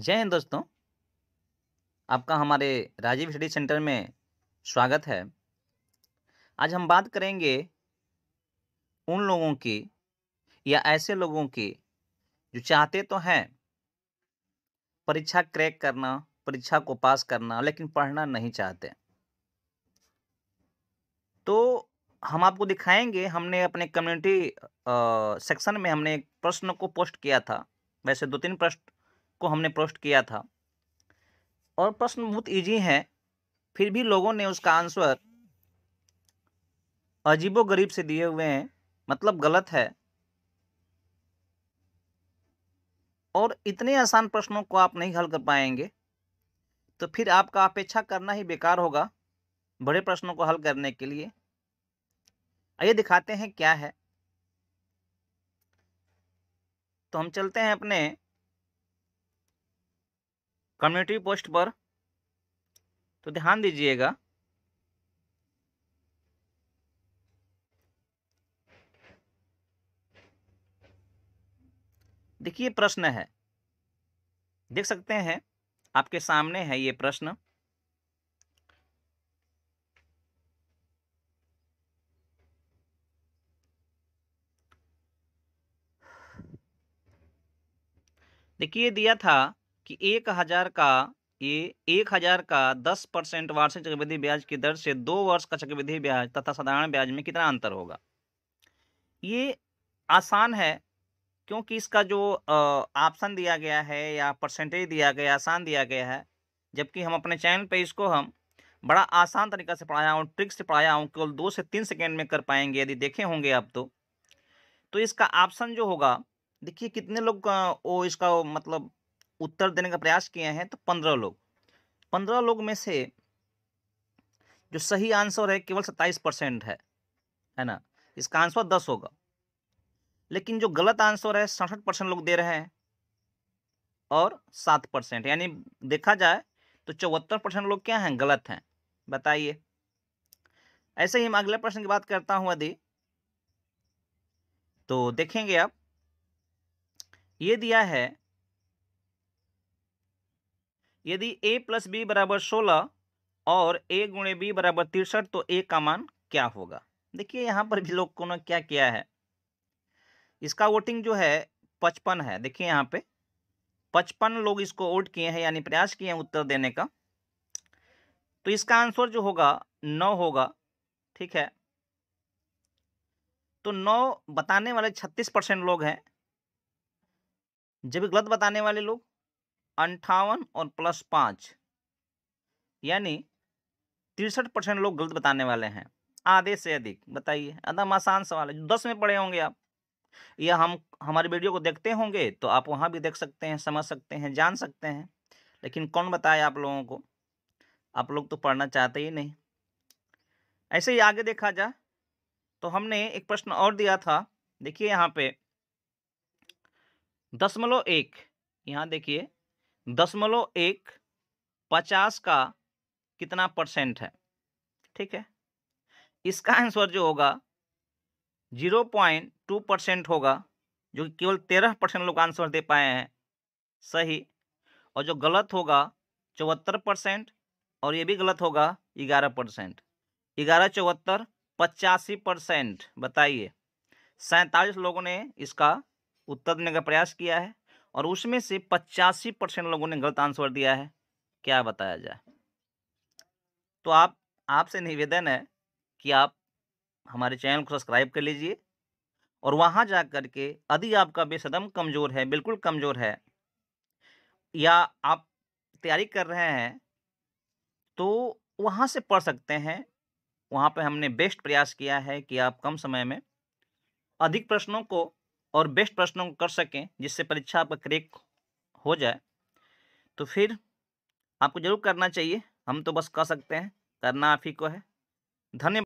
जय हिंद दोस्तों आपका हमारे राजीव स्टडी सेंटर में स्वागत है आज हम बात करेंगे उन लोगों की या ऐसे लोगों की जो चाहते तो हैं परीक्षा क्रैक करना परीक्षा को पास करना लेकिन पढ़ना नहीं चाहते तो हम आपको दिखाएंगे हमने अपने कम्युनिटी सेक्शन में हमने एक प्रश्न को पोस्ट किया था वैसे दो तीन प्रश्न को हमने पोस्ट किया था और प्रश्न बहुत इजी है फिर भी लोगों ने उसका आंसर अजीबो गरीब से दिए हुए हैं मतलब गलत है और इतने आसान प्रश्नों को आप नहीं हल कर पाएंगे तो फिर आपका अपेक्षा करना ही बेकार होगा बड़े प्रश्नों को हल करने के लिए आइए दिखाते हैं क्या है तो हम चलते हैं अपने कम्युनिटी पोस्ट पर तो ध्यान दीजिएगा देखिए प्रश्न है देख सकते हैं आपके सामने है ये प्रश्न देखिए दिया था कि एक हज़ार का ये एक हज़ार का दस परसेंट वार्षिक चक्रवृद्धि ब्याज की दर से दो वर्ष का चक्रवृद्धि ब्याज तथा साधारण ब्याज में कितना अंतर होगा ये आसान है क्योंकि इसका जो ऑप्शन दिया गया है या परसेंटेज दिया गया आसान दिया गया है जबकि हम अपने चैनल पे इसको हम बड़ा आसान तरीका से पढ़ाया हूँ ट्रिक से पढ़ाया हूँ केवल दो से तीन सेकेंड में कर पाएंगे यदि देखे होंगे आप तो तो इसका ऑप्शन जो होगा देखिए कितने लोग वो इसका मतलब उत्तर देने का प्रयास किए हैं तो पंद्रह लोग पंद्रह लोग में से जो सही आंसर है केवल सत्ताईस परसेंट है है ना इसका आंसर दस होगा लेकिन जो गलत आंसर है सड़सठ परसेंट लोग दे रहे हैं और सात परसेंट यानी देखा जाए तो चौहत्तर परसेंट लोग क्या हैं गलत हैं बताइए ऐसे ही मैं अगले प्रश्न की बात करता हूं यदि तो देखेंगे आप ये दिया है यदि a प्लस बी बराबर सोलह और a गुणे बी बराबर तिरसठ तो a का मान क्या होगा देखिए यहाँ पर भी लोग ने क्या किया है इसका वोटिंग जो है पचपन है देखिए यहाँ पे पचपन लोग इसको वोट किए हैं यानी प्रयास किए हैं उत्तर देने का तो इसका आंसर जो होगा नौ होगा ठीक है तो नौ बताने वाले छत्तीस परसेंट लोग हैं जब गलत बताने वाले लोग अंठावन और प्लस पाँच यानी तिरसठ परसेंट लोग गलत बताने वाले हैं आधे से अधिक बताइए एकदम आसान सवाल है दस में पढ़े होंगे आप या हम हमारे वीडियो को देखते होंगे तो आप वहाँ भी देख सकते हैं समझ सकते हैं जान सकते हैं लेकिन कौन बताया आप लोगों को आप लोग तो पढ़ना चाहते ही नहीं ऐसे ही आगे देखा जा तो हमने एक प्रश्न और दिया था देखिए यहाँ पे दशमलव एक यहाँ देखिए दशमलव एक पचास का कितना परसेंट है ठीक है इसका आंसर जो होगा जीरो पॉइंट टू परसेंट होगा जो केवल तेरह परसेंट लोग आंसर दे पाए हैं सही और जो गलत होगा चौहत्तर परसेंट और ये भी गलत होगा ग्यारह परसेंट ग्यारह चौहत्तर पचासी परसेंट बताइए सैंतालीस लोगों ने इसका उत्तर देने का प्रयास किया है और उसमें से पचासी परसेंट लोगों ने गलत आंसर दिया है क्या बताया जाए तो आप आपसे निवेदन है कि आप हमारे चैनल को सब्सक्राइब कर लीजिए और वहाँ जा कर के यदि आपका बेसदम कमज़ोर है बिल्कुल कमज़ोर है या आप तैयारी कर रहे हैं तो वहाँ से पढ़ सकते हैं वहाँ पे हमने बेस्ट प्रयास किया है कि आप कम समय में अधिक प्रश्नों को और बेस्ट प्रश्नों को कर सकें जिससे परीक्षा आपका क्रेक हो जाए तो फिर आपको जरूर करना चाहिए हम तो बस कह सकते हैं करना आप ही को है धन्यवाद